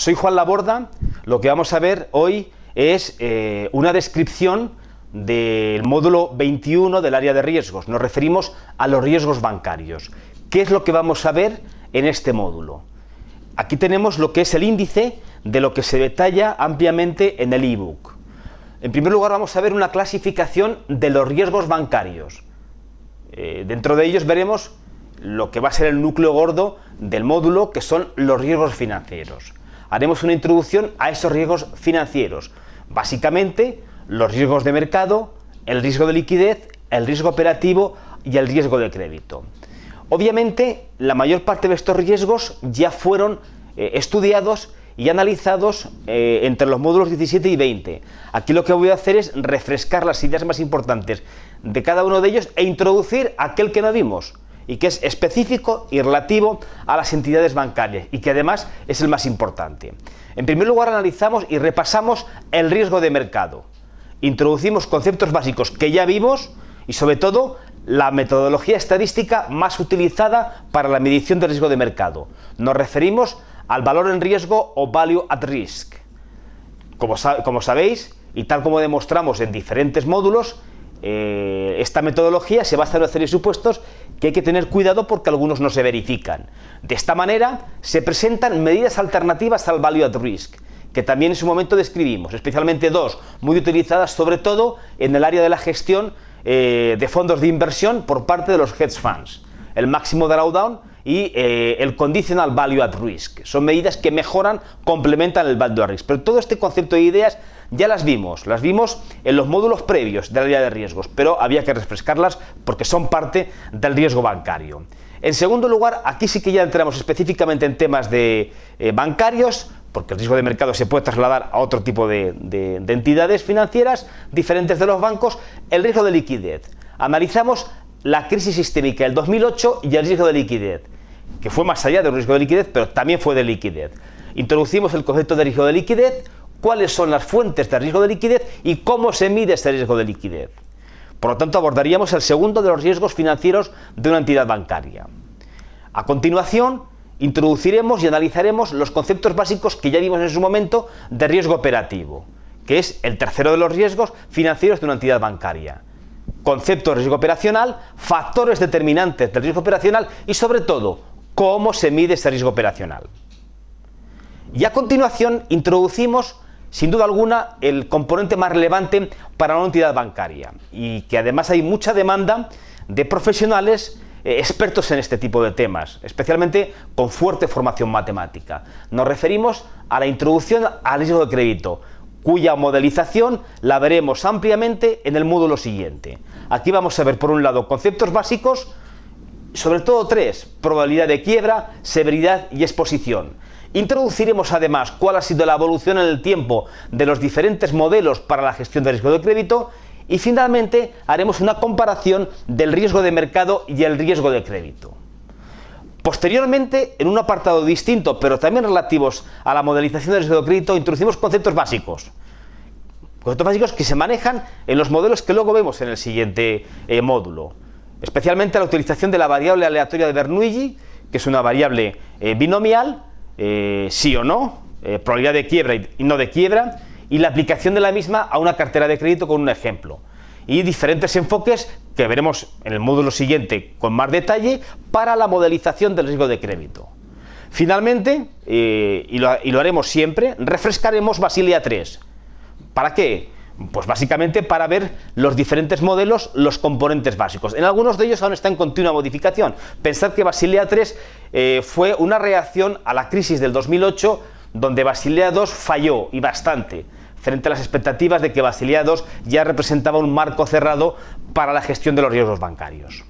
soy Juan Laborda. Lo que vamos a ver hoy es eh, una descripción del módulo 21 del área de riesgos. Nos referimos a los riesgos bancarios. ¿Qué es lo que vamos a ver en este módulo? Aquí tenemos lo que es el índice de lo que se detalla ampliamente en el ebook. En primer lugar vamos a ver una clasificación de los riesgos bancarios. Eh, dentro de ellos veremos lo que va a ser el núcleo gordo del módulo, que son los riesgos financieros haremos una introducción a esos riesgos financieros. Básicamente, los riesgos de mercado, el riesgo de liquidez, el riesgo operativo y el riesgo de crédito. Obviamente, la mayor parte de estos riesgos ya fueron eh, estudiados y analizados eh, entre los módulos 17 y 20. Aquí lo que voy a hacer es refrescar las ideas más importantes de cada uno de ellos e introducir aquel que no vimos y que es específico y relativo a las entidades bancarias y que además es el más importante. En primer lugar analizamos y repasamos el riesgo de mercado. Introducimos conceptos básicos que ya vimos y sobre todo la metodología estadística más utilizada para la medición del riesgo de mercado. Nos referimos al valor en riesgo o value at risk. Como, como sabéis, y tal como demostramos en diferentes módulos, eh, esta metodología se basa en hacer supuestos que hay que tener cuidado porque algunos no se verifican. De esta manera se presentan medidas alternativas al value at risk, que también en su momento describimos, especialmente dos muy utilizadas sobre todo en el área de la gestión eh, de fondos de inversión por parte de los hedge funds. El máximo drawdown y eh, el conditional value at risk. Son medidas que mejoran, complementan el value at risk. Pero todo este concepto de ideas ya las vimos, las vimos en los módulos previos de la de riesgos, pero había que refrescarlas porque son parte del riesgo bancario. En segundo lugar, aquí sí que ya entramos específicamente en temas de eh, bancarios, porque el riesgo de mercado se puede trasladar a otro tipo de, entidades financieras diferentes de los bancos, el riesgo de liquidez. Analizamos la crisis sistémica del 2008 y el riesgo de liquidez, que fue más allá del riesgo de liquidez, pero también fue de liquidez. Introducimos el concepto de riesgo de liquidez, cuáles son las fuentes de riesgo de liquidez y cómo se mide este riesgo de liquidez. Por lo tanto, abordaríamos el segundo de los riesgos financieros de una entidad bancaria. A continuación, introduciremos y analizaremos los conceptos básicos que ya vimos en su momento de riesgo operativo, que es el tercero de los riesgos financieros de una entidad bancaria. Concepto de riesgo operacional, factores determinantes del riesgo operacional y sobre todo, cómo se mide ese riesgo operacional. Y a continuación introducimos sin duda alguna, el componente más relevante para una entidad bancaria y que además hay mucha demanda de profesionales eh, expertos en este tipo de temas, especialmente con fuerte formación matemática. Nos referimos a la introducción al riesgo de crédito, cuya modelización la veremos ampliamente en el módulo siguiente. Aquí vamos a ver, por un lado, conceptos básicos, sobre todo tres, probabilidad de quiebra, severidad y exposición Introduciremos además cuál ha sido la evolución en el tiempo de los diferentes modelos para la gestión de riesgo de crédito y finalmente haremos una comparación del riesgo de mercado y el riesgo de crédito. Posteriormente, en un apartado distinto, pero también relativos a la modelización del riesgo de crédito, introducimos conceptos básicos. Conceptos básicos que se manejan en los modelos que luego vemos en el siguiente eh, módulo. Especialmente la utilización de la variable aleatoria de Bernoulli, que es una variable eh, binomial, eh, sí o no, eh, probabilidad de quiebra y no de quiebra, y la aplicación de la misma a una cartera de crédito con un ejemplo. Y diferentes enfoques que veremos en el módulo siguiente con más detalle para la modelización del riesgo de crédito. Finalmente, eh, y, lo, y lo haremos siempre, refrescaremos Basilia 3. ¿Para qué? Pues básicamente para ver los diferentes modelos, los componentes básicos. En algunos de ellos aún está en continua modificación. Pensad que Basilea III eh, fue una reacción a la crisis del 2008 donde Basilea II falló y bastante frente a las expectativas de que Basilea II ya representaba un marco cerrado para la gestión de los riesgos bancarios.